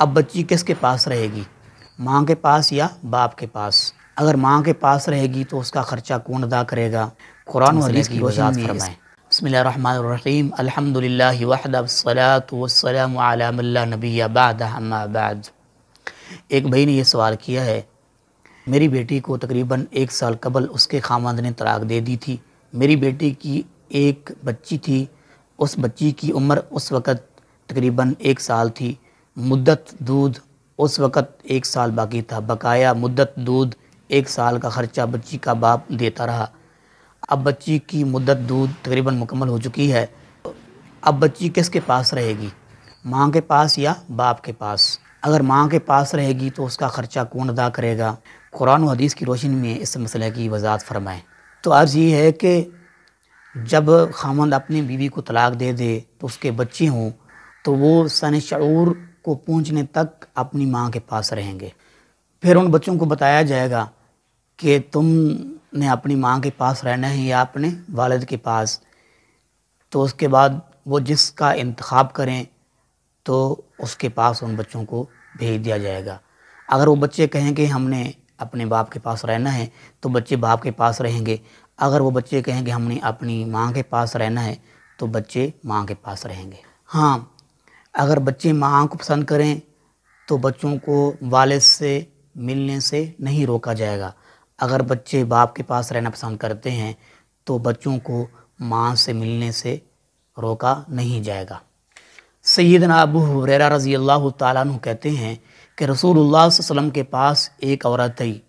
अब बच्ची किसके पास रहेगी माँ के पास या बाप के पास अगर माँ के पास रहेगी तो उसका ख़र्चा कौन अदा करेगा कुरान हदीस की बसमीम एक भाई ने यह सवाल किया है मेरी बेटी को तकरीबन एक साल कबल उसके खामद ने तलाक दे दी थी मेरी बेटी की एक बच्ची थी उस बच्ची की उम्र उस वक़्त तकरीबन एक साल थी मुद्दत दूध उस वक़्त एक साल बाकी था बकाया मुद्दत दूध एक साल का ख़र्चा बच्ची का बाप देता रहा अब बच्ची की मुद्दत दूध तकरीबन मुकम्मल हो चुकी है अब बच्ची किसके पास रहेगी माँ के पास या बाप के पास अगर माँ के पास रहेगी तो उसका ख़र्चा कौन अदा करेगा कुरान और हदीस की रोशनी में इस मसले की वजाहत फरमाएँ तो अर्ज़ ये है कि जब खामंद अपनी बीवी को तलाक दे दे तो उसके बच्चे हों तो वो सन शूर को पहुंचने तक अपनी माँ के पास रहेंगे फिर उन बच्चों को बताया जाएगा कि तुमने अपनी माँ के पास रहना है या अपने वालद के पास तो उसके बाद वो जिसका इंतखब करें तो उसके पास उन बच्चों को भेज दिया जाएगा अगर वो बच्चे कहें कि हमने अपने बाप के पास रहना है तो बच्चे बाप के पास रहेंगे अगर वो बच्चे कहें कि हमने अपनी माँ के पास रहना है तो बच्चे माँ के पास रहेंगे हाँ अगर बच्चे माँ को पसंद करें तो बच्चों को वालद से मिलने से नहीं रोका जाएगा अगर बच्चे बाप के पास रहना पसंद करते हैं तो बच्चों को माँ से मिलने से रोका नहीं जाएगा सैदना अबू हुररा रज़ी अल्लाह तु कहते हैं कि रसूल वसम के पास एक औरत आई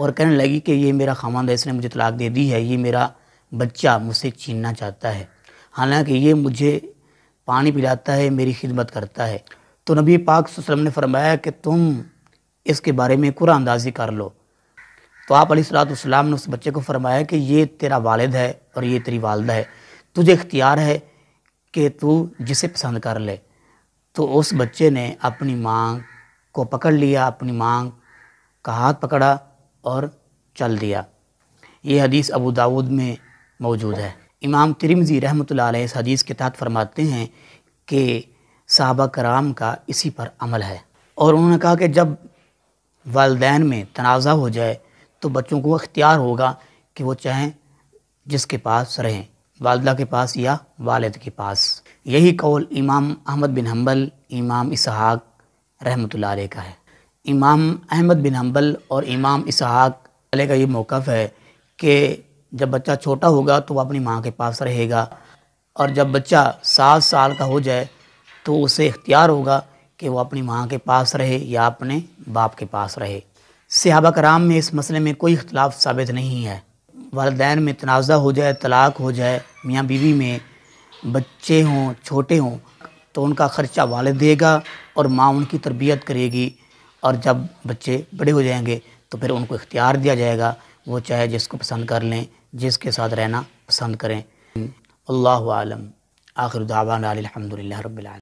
और कहने लगी कि ये मेरा खामंद है इसने मुझे तलाक दे दी है ये मेरा बच्चा मुझसे छीनना चाहता है हालांकि ये मुझे पानी पिलाता है मेरी खिदमत करता है तो नबी पाक वसल्लम ने फरमाया कि तुम इसके बारे में कुरा अंदाजी कर लो तो आप सलाम ने उस बच्चे को फरमाया कि ये तेरा वालद है और ये तेरी वालदा है तुझे इख्तियार है कि तू जिसे पसंद कर ले तो उस बच्चे ने अपनी माँ को पकड़ लिया अपनी माँ का हाथ पकड़ा और चल दिया ये हदीस अबू दाऊद में मौजूद है इमाम तिरमजी रहमत लदीस के तहत फरमाते हैं कि सहाबा कराम का इसी पर अमल है और उन्होंने कहा कि जब वालदेन में तनाज़ा हो जाए तो बच्चों को अख्तियार होगा कि वो चाहें जिसके पास रहें वालदा के पास या वालद के पास यही कौल इमाम अहमद बिन हम्बल इमाम इसहाक रहमत का है इमाम अहमद बिन हम्बल और इमाम इसहाक का ये मौक़ है कि जब बच्चा छोटा होगा तो वह अपनी माँ के पास रहेगा और जब बच्चा सात साल का हो जाए तो उसे इख्तियार होगा कि वह अपनी माँ के पास रहे या अपने बाप के पास रहे सहाबा कराम में इस मसले में कोई इख्तलाफ साबित नहीं है वालदेन में तनाज़ा हो जाए तलाक हो जाए मियाँ बीवी में बच्चे हों छोटे हों तो उनका ख़र्चा वाले देगा और माँ उनकी तरबियत करेगी और जब बच्चे बड़े हो जाएंगे तो फिर उनको इख्तियार दिया जाएगा वो चाहे जिसको पसंद कर लें जिसके साथ रहना पसंद करें अल्लाह आलम आखिर दावान अलहमदिल्ला रबाल